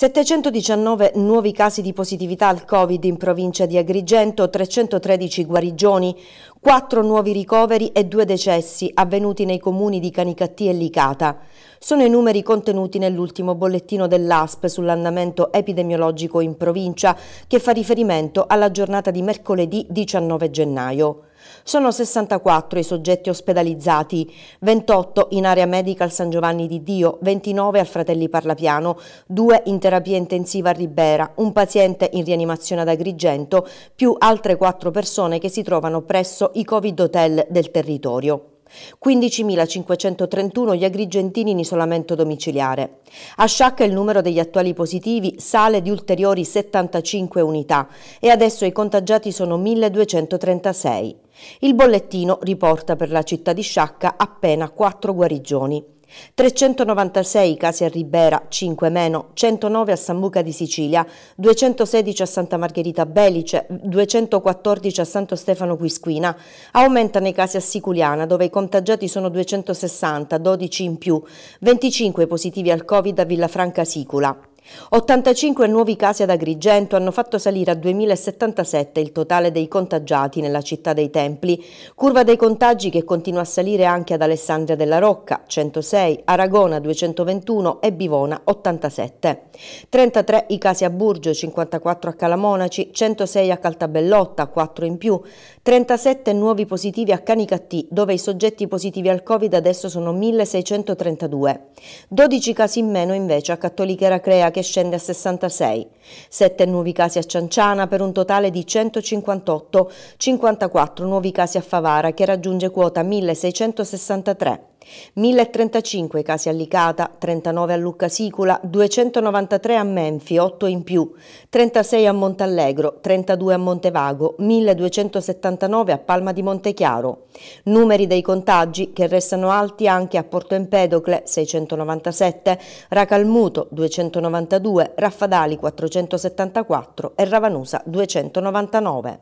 719 nuovi casi di positività al Covid in provincia di Agrigento, 313 guarigioni, 4 nuovi ricoveri e 2 decessi avvenuti nei comuni di Canicattì e Licata. Sono i numeri contenuti nell'ultimo bollettino dell'ASP sull'andamento epidemiologico in provincia che fa riferimento alla giornata di mercoledì 19 gennaio. Sono 64 i soggetti ospedalizzati, 28 in area medical San Giovanni di Dio, 29 al Fratelli Parlapiano, 2 in terapia intensiva a Ribera, un paziente in rianimazione ad Agrigento, più altre 4 persone che si trovano presso i Covid hotel del territorio. 15.531 gli agrigentini in isolamento domiciliare. A Sciacca il numero degli attuali positivi sale di ulteriori 75 unità e adesso i contagiati sono 1236. Il bollettino riporta per la città di Sciacca appena 4 guarigioni. 396 casi a Ribera, 5 meno, 109 a San Buca di Sicilia, 216 a Santa Margherita Belice, 214 a Santo Stefano Quisquina. Aumentano i casi a Siculiana, dove i contagiati sono 260, 12 in più, 25 positivi al Covid a Villafranca Sicula. 85 nuovi casi ad Agrigento hanno fatto salire a 2077 il totale dei contagiati nella città dei Templi, curva dei contagi che continua a salire anche ad Alessandria della Rocca 106, Aragona 221 e Bivona 87. 33 i casi a Burgio, 54 a Calamonaci, 106 a Caltabellotta, 4 in più, 37 nuovi positivi a Canicattì, dove i soggetti positivi al Covid adesso sono 1632. 12 casi in meno invece a Cattolichera Crea che che scende a 66. 7 nuovi casi a Cianciana per un totale di 158, 54 nuovi casi a Favara che raggiunge quota 1663. 1035 casi a Licata, 39 a Lucca Sicula, 293 a Menfi, 8 in più, 36 a Montallegro, 32 a Montevago, 1279 a Palma di Montechiaro. Numeri dei contagi che restano alti anche a Porto Empedocle 697, Racalmuto 292, Raffadali 474 e Ravanusa 299.